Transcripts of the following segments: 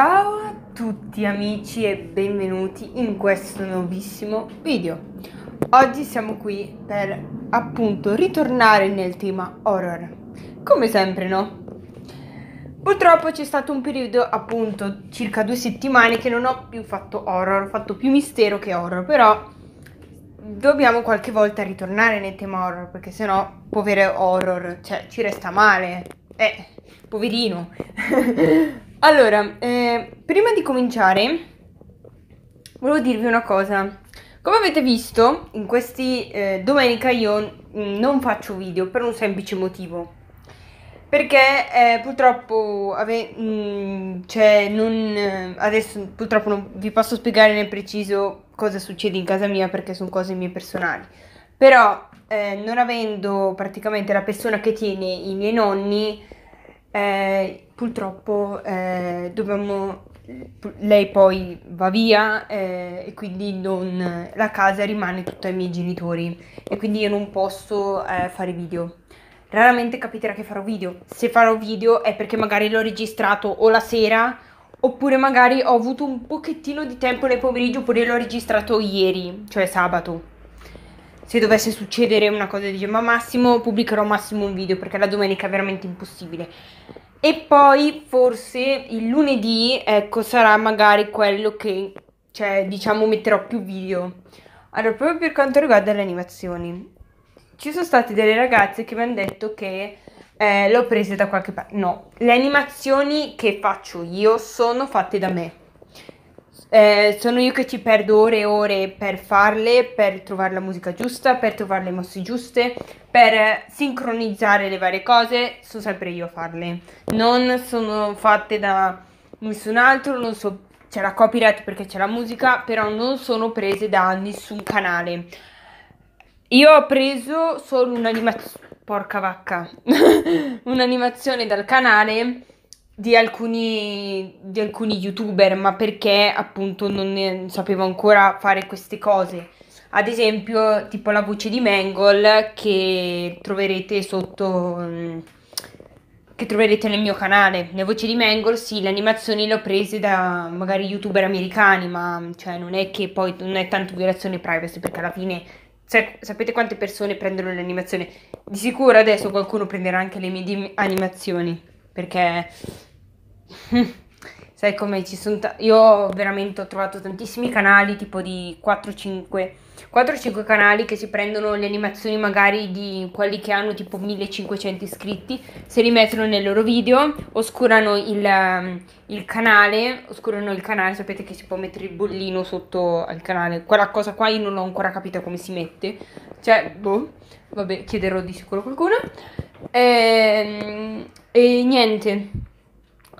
Ciao a tutti amici e benvenuti in questo nuovissimo video. Oggi siamo qui per appunto ritornare nel tema horror. Come sempre, no? Purtroppo c'è stato un periodo appunto circa due settimane che non ho più fatto horror, ho fatto più mistero che horror, però dobbiamo qualche volta ritornare nel tema horror perché sennò povero horror, cioè ci resta male. Eh, poverino. Allora, eh, prima di cominciare, volevo dirvi una cosa. Come avete visto, in questi eh, domenica io mm, non faccio video per un semplice motivo. Perché eh, purtroppo ave- mh, mm, cioè, non, eh, adesso purtroppo non vi posso spiegare nel preciso cosa succede in casa mia perché sono cose mie personali. Però eh, non avendo praticamente la persona che tiene i miei nonni, eh, purtroppo eh, dobbiamo, lei poi va via eh, e quindi non, la casa rimane tutta ai miei genitori e quindi io non posso eh, fare video. Raramente capiterà che farò video. Se farò video è perché magari l'ho registrato o la sera oppure magari ho avuto un pochettino di tempo nel pomeriggio oppure l'ho registrato ieri, cioè sabato se dovesse succedere una cosa di ma massimo pubblicherò massimo un video perché la domenica è veramente impossibile e poi forse il lunedì ecco sarà magari quello che cioè diciamo metterò più video allora proprio per quanto riguarda le animazioni ci sono state delle ragazze che mi hanno detto che eh, l'ho prese da qualche parte no le animazioni che faccio io sono fatte da me eh, sono io che ci perdo ore e ore per farle, per trovare la musica giusta, per trovare le mosse giuste, per sincronizzare le varie cose, sono sempre io a farle. Non sono fatte da nessun altro, non so, c'è la copyright perché c'è la musica, però non sono prese da nessun canale. Io ho preso solo un'animazione, porca vacca, un'animazione dal canale di alcuni, di alcuni youtuber, ma perché appunto non sapevo ancora fare queste cose. Ad esempio, tipo la voce di Mangle che troverete sotto mm, che troverete nel mio canale. Le voci di Mangle, sì, le animazioni le ho prese da magari youtuber americani, ma cioè non è che poi non è tanto violazione privacy perché alla fine sapete quante persone prendono le animazioni? Di sicuro adesso qualcuno prenderà anche le mie animazioni perché Sai come ci sono... Ta- io veramente ho trovato tantissimi canali, tipo di 4-5... 4-5 canali che si prendono le animazioni magari di quelli che hanno tipo 1500 iscritti, se li mettono nei loro video, oscurano il, ehm, il, canale, oscurano il canale, sapete che si può mettere il bollino sotto al canale, quella cosa qua io non ho ancora capito come si mette, cioè, boh, vabbè, chiederò di sicuro qualcuno. E, ehm, e niente.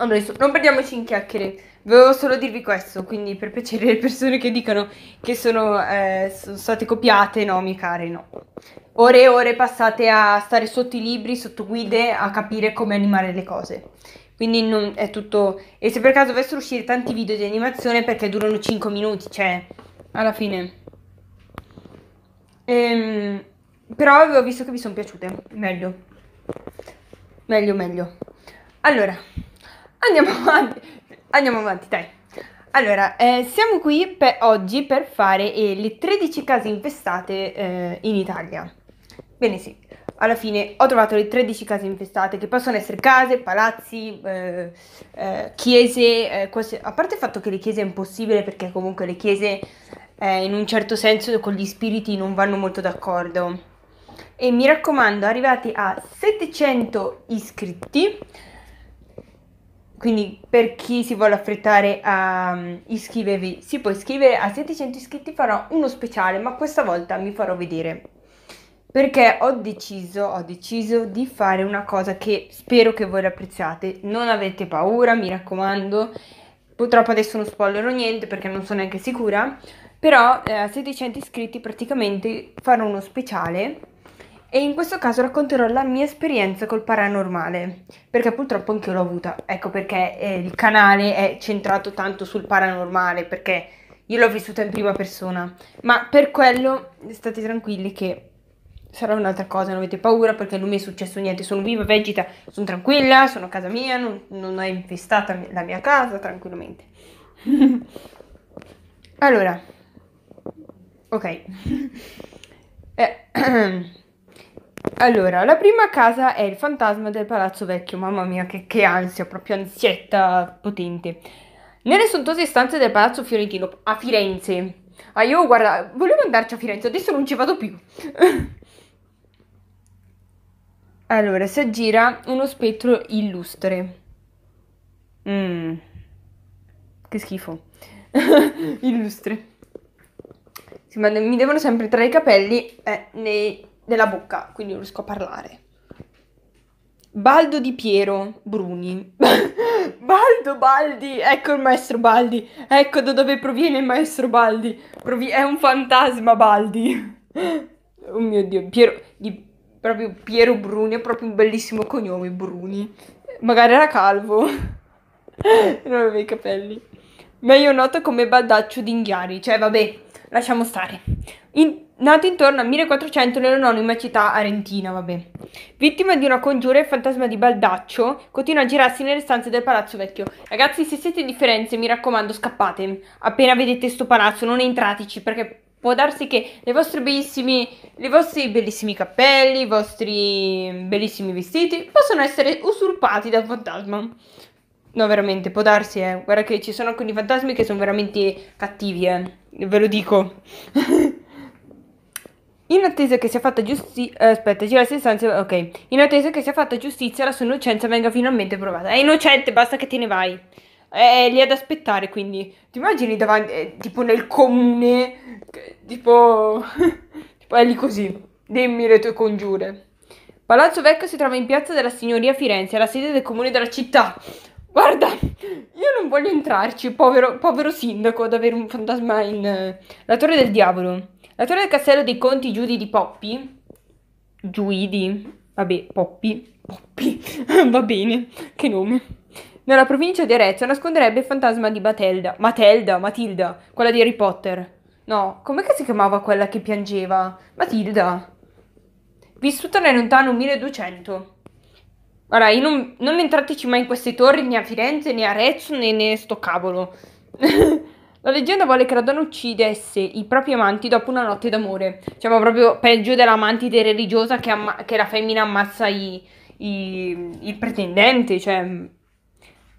Adesso non perdiamoci in chiacchiere, volevo solo dirvi questo, quindi per piacere le persone che dicono che sono, eh, sono state copiate, no, miei care, no. Ore e ore passate a stare sotto i libri, sotto guide, a capire come animare le cose. Quindi non, è tutto... E se per caso dovessero uscire tanti video di animazione perché durano 5 minuti, cioè, alla fine... Ehm, però avevo visto che vi sono piaciute, meglio. Meglio, meglio. Allora, Andiamo avanti. Andiamo avanti, dai. Allora, eh, siamo qui per oggi per fare eh, le 13 case infestate eh, in Italia. Bene, sì. Alla fine ho trovato le 13 case infestate che possono essere case, palazzi, eh, eh, chiese, eh, quasi... a parte il fatto che le chiese è impossibile perché comunque le chiese in un certo senso con gli spiriti non vanno molto d'accordo. E mi raccomando, arrivati a 700 iscritti, quindi per chi si vuole affrettare a um, iscrivervi, si può iscrivere a 700 iscritti, farò uno speciale, ma questa volta mi farò vedere. Perché ho deciso, ho deciso di fare una cosa che spero che voi apprezziate. Non avete paura, mi raccomando. Purtroppo adesso non spoilerò niente perché non sono neanche sicura. Però eh, a 700 iscritti praticamente farò uno speciale e in questo caso racconterò la mia esperienza col paranormale, perché purtroppo anche io l'ho avuta. Ecco perché eh, il canale è centrato tanto sul paranormale, perché io l'ho vissuta in prima persona. Ma per quello state tranquilli che sarà un'altra cosa, non avete paura perché non mi è successo niente, sono viva, vegeta, sono tranquilla, sono a casa mia, non, non è infestata la mia casa, tranquillamente. allora, ok. eh, Allora, la prima casa è il fantasma del palazzo vecchio, mamma mia che, che ansia, proprio ansietta potente. Nelle sontuose stanze del palazzo fiorentino a Firenze. Ah, io guarda, volevo andarci a Firenze, adesso non ci vado più. allora, si aggira uno spettro illustre. Mmm. Che schifo. illustre. Sì, ma mi devono sempre tra i capelli eh, nei nella bocca, quindi non riesco a parlare. Baldo di Piero Bruni. Baldo Baldi, ecco il maestro Baldi, ecco da dove proviene il maestro Baldi. Provi- è un fantasma Baldi. oh mio Dio, Piero, di, proprio Piero Bruni, è proprio un bellissimo cognome Bruni. Magari era calvo. non aveva i capelli meglio noto come Baldaccio d'Inghiari, cioè vabbè, lasciamo stare. In, nato intorno al 1400 nell'anonima città arentina, vabbè. Vittima di una congiura, il fantasma di Baldaccio continua a girarsi nelle stanze del palazzo vecchio. Ragazzi, se siete di Firenze, mi raccomando, scappate. Appena vedete sto palazzo, non entrateci perché può darsi che le vostre bellissime, i vostri bellissimi cappelli, i vostri bellissimi vestiti possano essere usurpati dal fantasma. No, veramente, può darsi, eh. Guarda che ci sono alcuni fantasmi che sono veramente cattivi, eh. Ve lo dico. In attesa che sia fatta giustizia... Eh, aspetta, gira la sostanza... Ok. In attesa che sia fatta giustizia, la sua innocenza venga finalmente provata. È innocente, basta che te ne vai. È lì ad aspettare, quindi... Ti immagini davanti... Eh, tipo nel comune... Tipo... tipo è lì così. Dimmi le tue congiure. Palazzo Vecchio si trova in piazza della Signoria Firenze, la sede del comune della città. Guarda, io non voglio entrarci, povero, povero sindaco, ad avere un fantasma in... Eh, la Torre del Diavolo. La Torre del Castello dei Conti Giudi di Poppi. Giudi. Vabbè, Poppi. Poppi. Va bene, che nome. Nella provincia di Arezzo nasconderebbe il fantasma di Batelda. Matelda, Matilda, quella di Harry Potter. No, com'è che si chiamava quella che piangeva? Matilda. Vissuta nel lontano 1200. Guarda, io non, non mi mai in queste torri né a Firenze né a Rezzo né, né sto cavolo. la leggenda vuole che la donna uccidesse i propri amanti dopo una notte d'amore. Cioè, ma proprio peggio dell'amantide religiosa che, amma- che la femmina ammazza i, i, il pretendente. Cioè, mm.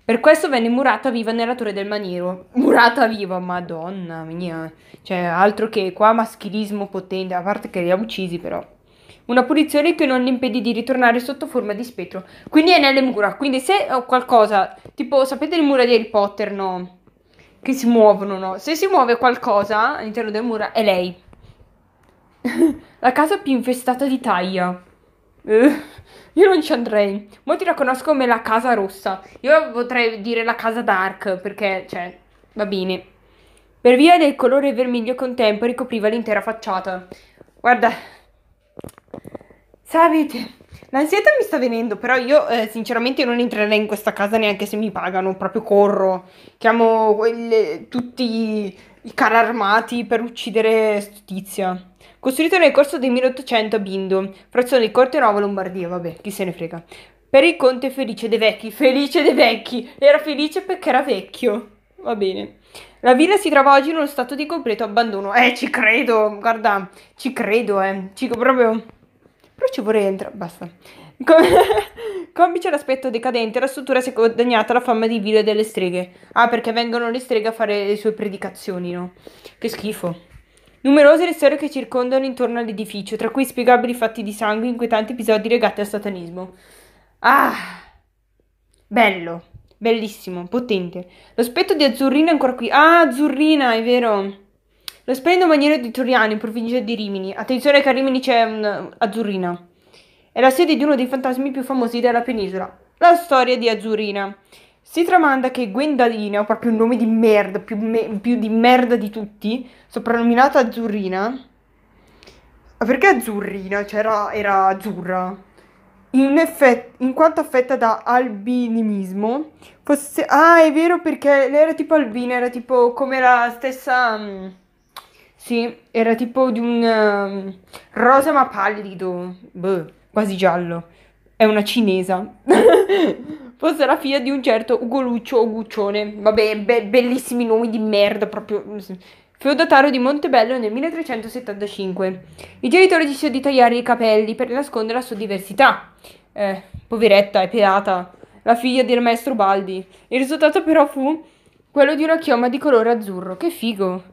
per questo venne murata viva nella torre del maniero. Murata viva, madonna mia. Cioè, altro che qua maschilismo potente, a parte che li ha uccisi però una punizione che non gli impedì di ritornare sotto forma di spettro. Quindi è nelle mura, quindi se ho qualcosa, tipo sapete le mura di Harry Potter, no? Che si muovono, no? Se si muove qualcosa all'interno delle mura è lei. La casa più infestata d'Italia. Eh, io non ci andrei. Molti la conoscono come la casa rossa. Io potrei dire la casa dark perché, cioè, va bene. Per via del colore vermiglio con tempo ricopriva l'intera facciata. Guarda, Sapete, l'ansietà mi sta venendo, però io eh, sinceramente non entrerei in questa casa neanche se mi pagano, proprio corro. Chiamo quelle, tutti i carri armati per uccidere tizia. Costruito nel corso del 1800 a Bindo, frazione di Corte Nuova Lombardia, vabbè, chi se ne frega. Per il conte Felice dei Vecchi, Felice dei Vecchi, era felice perché era vecchio. Va bene. La villa si trova oggi in uno stato di completo abbandono. Eh, ci credo, guarda, ci credo, eh, ci proprio... Però ci vorrei entrare, basta. Com- Complice l'aspetto decadente, la struttura si è guadagnata la fama di vile delle streghe. Ah, perché vengono le streghe a fare le sue predicazioni, no? Che schifo. Numerose le storie che circondano intorno all'edificio, tra cui spiegabili fatti di sangue e inquietanti episodi legati al satanismo. Ah! Bello, bellissimo, potente. L'aspetto spetto di Azzurrina è ancora qui. Ah, Azzurrina, è vero. Lo splendido maniero di Toriano, in provincia di Rimini. Attenzione che a Rimini c'è un'azzurrina. È la sede di uno dei fantasmi più famosi della penisola. La storia di Azzurrina. Si tramanda che Gwendalina, proprio un nome di merda, più, me- più di merda di tutti, soprannominata Azzurrina. Ma perché Azzurrina? Cioè era, era azzurra. In, effetti, in quanto affetta da albinimismo, fosse... Ah, è vero perché lei era tipo albina, era tipo come la stessa... Mm, sì, era tipo di un ehm, rosa ma pallido, boh, quasi giallo. È una cinesa. Forse la figlia di un certo Ugoluccio o Guccione. Vabbè, be- bellissimi nomi di merda proprio. Feudatario di Montebello nel 1375. I genitori decisero di tagliare i capelli per nascondere la sua diversità. Eh, poveretta è pelata, la figlia del maestro Baldi. Il risultato però fu quello di una chioma di colore azzurro. Che figo!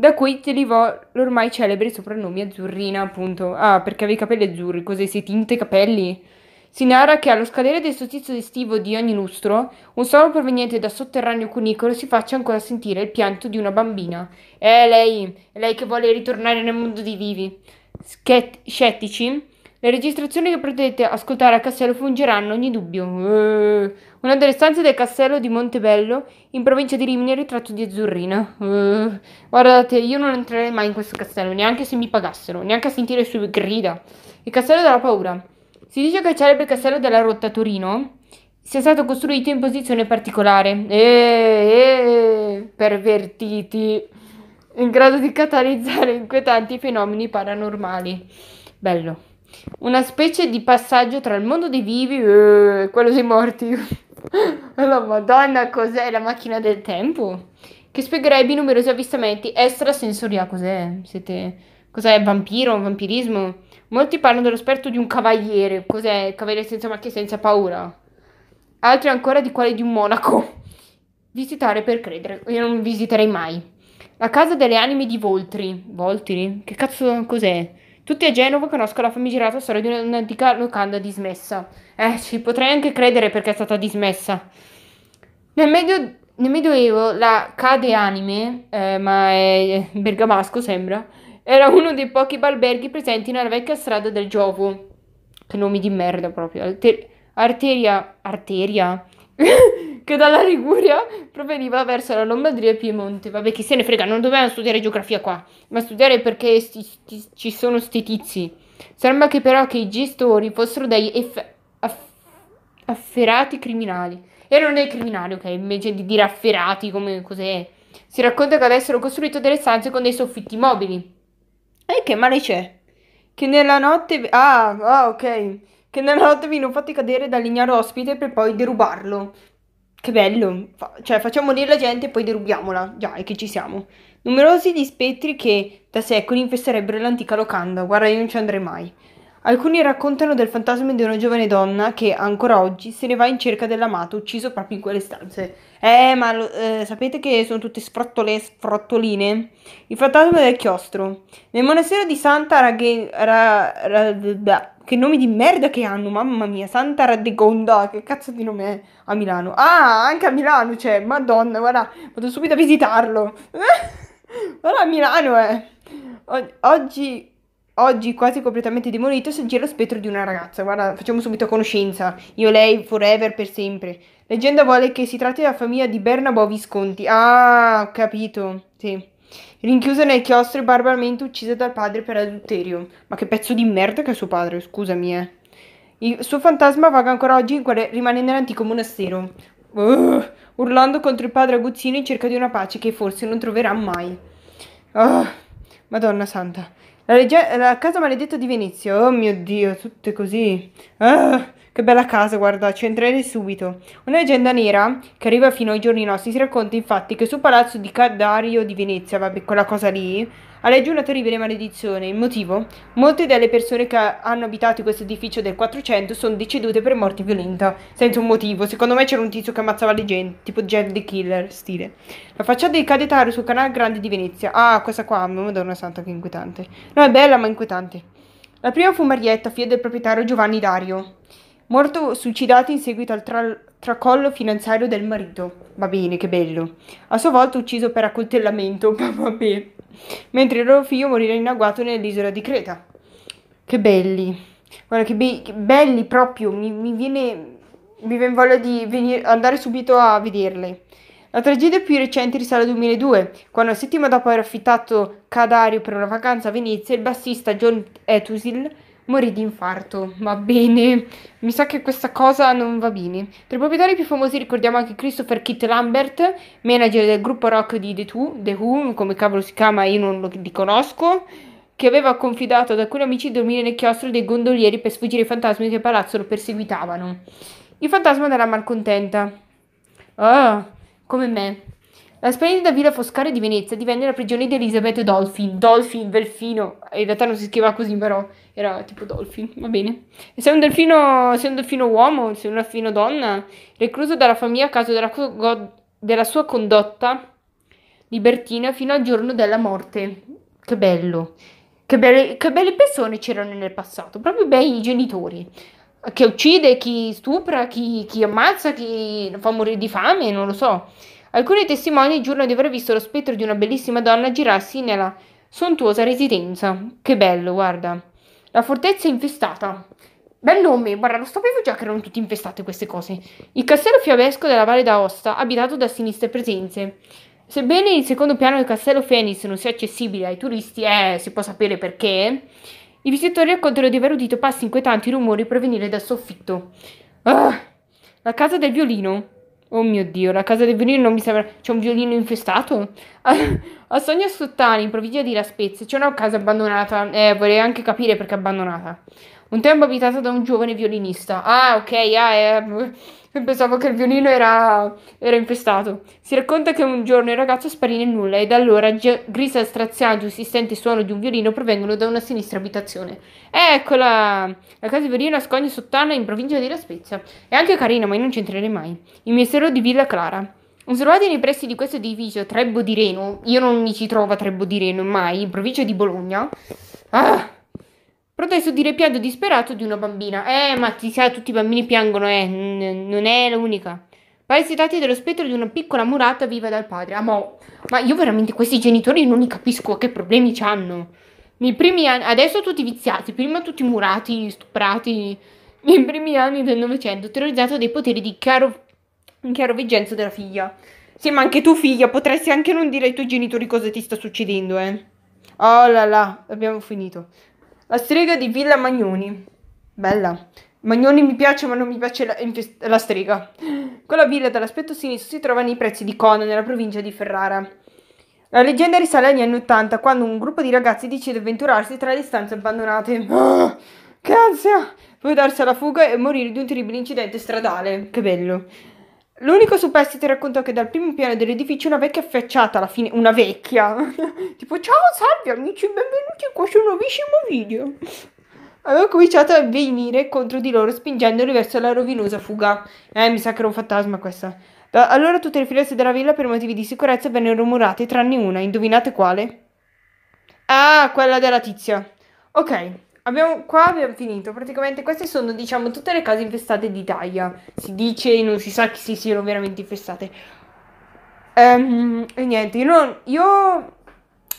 da cui derivò l'ormai celebre soprannome Azzurrina, appunto. Ah, perché aveva i capelli azzurri, così si tinte i capelli? Si narra che allo scadere del sottizio estivo di ogni lustro, un suono proveniente da sotterraneo cunicolo si faccia ancora sentire il pianto di una bambina. È lei, è lei che vuole ritornare nel mondo dei vivi. Schet- scettici, le registrazioni che potete ascoltare a Castello fungeranno ogni dubbio. Eeeh una delle stanze del castello di Montebello, in provincia di Rimini, è ritratto di Azzurrina. Uh, eh, guardate, io non entrerei mai in questo castello, neanche se mi pagassero, neanche a sentire le sue grida. Il castello della paura. Si dice che il celebre castello della Rotta Torino sia stato costruito in posizione particolare. Eeeh, eh, pervertiti! In grado di catalizzare inquietanti fenomeni paranormali. Bello una specie di passaggio tra il mondo dei vivi e eh, quello dei morti. la madonna, cos'è la macchina del tempo? Che spiegherebbe i numerosi avvistamenti extrasensoriali. Cos'è? Siete... Cos'è? Vampiro? Vampirismo? Molti parlano dello sperto di un cavaliere. Cos'è? cavaliere senza macchie, senza paura. Altri ancora di quale di un monaco. Visitare per credere. Io non visiterei mai. La casa delle anime di Voltri. Voltri? Che cazzo cos'è? Tutti a Genova conoscono la famigerata storia di un'antica locanda dismessa. Eh, ci potrei anche credere perché è stata dismessa. Nel, medio, nel Medioevo la Cade Anime, eh, ma è bergamasco sembra, era uno dei pochi alberghi presenti nella vecchia strada del Giovo. Che nomi di merda proprio. Alter- arteria. Arteria? che dalla Liguria proveniva verso la Lombardia e Piemonte. Vabbè, chi se ne frega, non dobbiamo studiare geografia qua, ma studiare perché sti, sti, ci sono sti tizi. Sembra che però che i gestori fossero dei eff, aff, afferrati criminali. Erano dei criminali, ok, invece di dire afferrati come cos'è. Si racconta che avessero costruito delle stanze con dei soffitti mobili. E che male c'è? Che nella notte... Ah, ah ok che nella notte vino fatti cadere dall'ignaro ospite per poi derubarlo. Che bello, Fa- cioè facciamo lì la gente e poi derubiamola, già, e che ci siamo. Numerosi gli spettri che da secoli infesterebbero l'antica locanda, guarda io non ci andrei mai. Alcuni raccontano del fantasma di una giovane donna che ancora oggi se ne va in cerca dell'amato ucciso proprio in quelle stanze. Eh, ma eh, sapete che sono tutte sfrottole, sfrottoline? Il fantasma del chiostro. Nel monastero di Santa Raghe... Ra, ra, da, che nomi di merda che hanno, mamma mia, Santa Radegonda, che cazzo di nome è a Milano? Ah, anche a Milano c'è, cioè, madonna, guarda, vado subito a visitarlo. guarda, a Milano Eh. O- oggi oggi quasi completamente demolito, si aggira lo spettro di una ragazza. Guarda, facciamo subito conoscenza. Io lei, forever, per sempre. Leggenda vuole che si tratti della famiglia di Bernabò Visconti. Ah, ho capito. Sì. Rinchiusa nel chiostro e barbaramente uccisa dal padre per adulterio. Ma che pezzo di merda che è suo padre, scusami, eh. Il suo fantasma vaga ancora oggi quale... rimane nell'antico monastero. Uh, urlando contro il padre Aguzzino in cerca di una pace che forse non troverà mai. Uh, Madonna santa. La, rege- la casa maledetta di Venezia. Oh mio Dio, tutte così. Ah, che bella casa, guarda, ci entrerei subito. Una leggenda nera che arriva fino ai giorni nostri si racconta infatti che sul palazzo di Cadario di Venezia, vabbè, quella cosa lì, Aleggia una terribile maledizione. Il motivo? Molte delle persone che hanno abitato questo edificio del 400 sono decedute per morte violenta, senza un motivo. Secondo me c'era un tizio che ammazzava le gente, tipo Jack the Killer, stile. La facciata decade Cadetaro sul canale grande di Venezia. Ah, questa qua, madonna santa, che inquietante. No, è bella, ma inquietante. La prima fu Marietta, figlia del proprietario Giovanni Dario, morto suicidato in seguito al tra- tracollo finanziario del marito. Va bene, che bello. A sua volta ucciso per accoltellamento, ma bene mentre il loro figlio morirà in agguato nell'isola di Creta. Che belli, guarda che, be- che belli proprio, mi, mi viene mi viene voglia di venire, andare subito a vederle. La tragedia più recente risale al 2002, quando settima dopo aver affittato Cadario per una vacanza a Venezia, il bassista John Etusil morì di infarto. Va bene, mi sa che questa cosa non va bene. Tra i proprietari più famosi ricordiamo anche Christopher Kit Lambert, manager del gruppo rock di The Who, The Who come cavolo si chiama io non lo li conosco, che aveva confidato ad alcuni amici di dormire nel chiostro dei gondolieri per sfuggire ai fantasmi che al palazzo lo perseguitavano. Il fantasma della malcontenta. Ah, come me. La splendida villa Foscari di Venezia divenne la prigione di Elisabeth Dolphin. Dolphin, delfino. In realtà non si scriveva così, però era tipo Dolphin, va bene. E sei un delfino, sei un delfino uomo, sei un delfino donna, recluso dalla famiglia a causa della, co- della sua condotta libertina fino al giorno della morte. Che bello. Che belle, che belle persone c'erano nel passato, proprio bei genitori che uccide, chi stupra, chi, chi, ammazza, chi fa morire di fame, non lo so. Alcuni testimoni giurano di aver visto lo spettro di una bellissima donna girarsi nella sontuosa residenza. Che bello, guarda. La fortezza è infestata. Bel nome, guarda, lo sapevo già che erano tutte infestate queste cose. Il castello fiabesco della Valle d'Aosta, abitato da sinistre presenze. Sebbene il secondo piano del castello Phoenix non sia accessibile ai turisti, eh, si può sapere perché, i visitatori raccontano di aver udito passi inquietanti rumori provenire dal soffitto. Ah, la casa del violino. Oh mio Dio, la casa del violino non mi sembra... C'è un violino infestato? A Sonia Sottani, in provincia di La Spezia, c'è una casa abbandonata. Eh, vorrei anche capire perché abbandonata. Un tempo abitata da un giovane violinista. Ah, ok, ah, eh, pensavo che il violino era, era infestato. Si racconta che un giorno il ragazzo sparì nel nulla e da allora gi- grisa strazianti, insistenti suono di un violino provengono da una sinistra abitazione. Eccola! La casa di violino a Scogno Sottana in provincia di La Spezia. È anche carina, ma io non c'entrerei mai. Il mistero di Villa Clara. Osservati nei pressi di questo edificio Trebbo di Reno, io non mi ci trovo a Trebbo di Reno mai, in provincia di Bologna. Ah! Protesto di ripianto disperato di una bambina. Eh, ma ti sa, tutti i bambini piangono, eh. N- non è l'unica. Parassitati dello spettro di una piccola murata viva dal padre. Ah, ma, ma io veramente questi genitori non li capisco che problemi ci hanno. Nei primi anni, adesso tutti viziati, prima tutti murati, stuprati. Nei primi anni del Novecento, terrorizzato dai poteri di chiaro, chiaroveggenza della figlia. Sì, ma anche tu, figlia, potresti anche non dire ai tuoi genitori cosa ti sta succedendo, eh. Oh là là, abbiamo finito. La strega di Villa Magnoni. Bella. Magnoni mi piace, ma non mi piace la, la strega. Quella villa dall'aspetto sinistro si trova nei prezzi di Cono, nella provincia di Ferrara. La leggenda risale agli anni Ottanta, quando un gruppo di ragazzi decide di avventurarsi tra le stanze abbandonate. Ah, che ansia! Poi darsi alla fuga e morire di un terribile incidente stradale. Che bello. L'unico superstite racconta che dal primo piano dell'edificio una vecchia affacciata alla fine, una vecchia, tipo ciao salve amici, benvenuti in questo nuovissimo video. Aveva cominciato a venire contro di loro spingendoli verso la rovinosa fuga. Eh, mi sa che era un fantasma questa. Da allora tutte le finestre della villa per motivi di sicurezza vennero murate tranne una, indovinate quale? Ah, quella della tizia. Ok abbiamo, qua abbiamo finito. Praticamente queste sono, diciamo, tutte le case infestate d'Italia. Si dice, non si sa chi si siano veramente infestate. Ehm, e niente, io non, io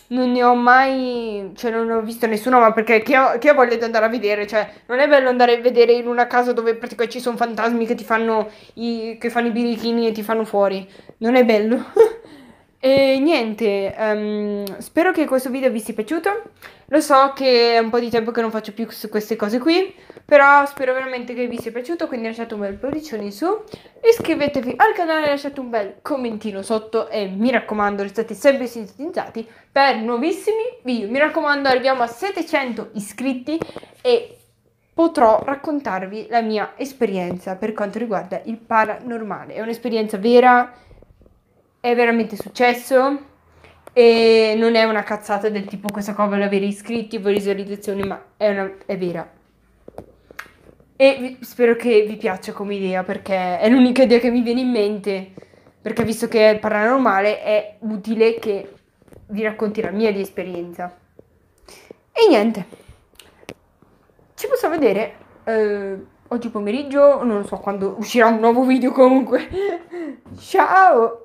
non ne ho mai, cioè non ho visto nessuno, ma perché che ho, che ho voglia di andare a vedere, cioè non è bello andare a vedere in una casa dove praticamente ci sono fantasmi che ti fanno i, che fanno i birichini e ti fanno fuori, non è bello. E niente, um, spero che questo video vi sia piaciuto. Lo so che è un po' di tempo che non faccio più su queste cose qui, però spero veramente che vi sia piaciuto, quindi lasciate un bel pollicione in su, iscrivetevi al canale, lasciate un bel commentino sotto e mi raccomando restate sempre sintetizzati per nuovissimi video. Mi raccomando arriviamo a 700 iscritti e potrò raccontarvi la mia esperienza per quanto riguarda il paranormale. È un'esperienza vera è veramente successo e non è una cazzata del tipo questa cosa vuole avere iscritti, vuole visualizzazioni, ma è, una, è vera. E vi, spero che vi piaccia come idea perché è l'unica idea che mi viene in mente, perché visto che è paranormale è utile che vi racconti la mia di esperienza. E niente, ci posso vedere eh, oggi pomeriggio, non so quando uscirà un nuovo video comunque. Ciao!